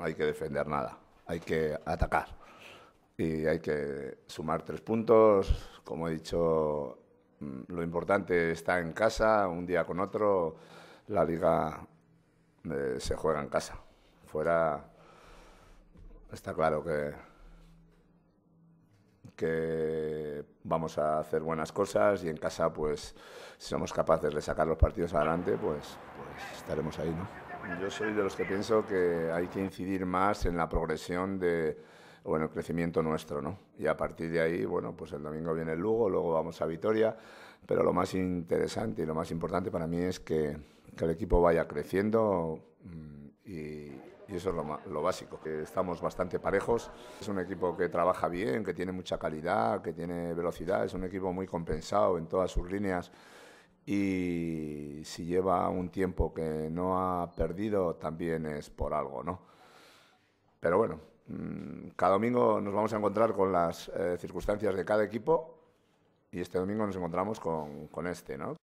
hay que defender nada, hay que atacar. Y hay que sumar tres puntos. Como he dicho, mm, lo importante está en casa, un día con otro. La liga eh, se juega en casa. Fuera está claro que, vamos a hacer buenas cosas y en casa, pues, si somos capaces de sacar los partidos adelante, pues, pues estaremos ahí, ¿no? Yo soy de los que pienso que hay que incidir más en la progresión de, en el crecimiento nuestro, ¿no? Y a partir de ahí, bueno, pues el domingo viene el Lugo, luego vamos a Vitoria, pero lo más interesante y lo más importante para mí es que, el equipo vaya creciendo mm, y, eso es lo, lo, básico. Estamos bastante parejos, es un equipo que trabaja bien, que tiene mucha calidad, que tiene velocidad, es un equipo muy compensado en todas sus líneas y si lleva un tiempo que no ha perdido, también es por algo, ¿no? Pero bueno, mm, cada domingo nos vamos a encontrar con las eh, circunstancias de cada equipo y este domingo nos encontramos con, con este, ¿no?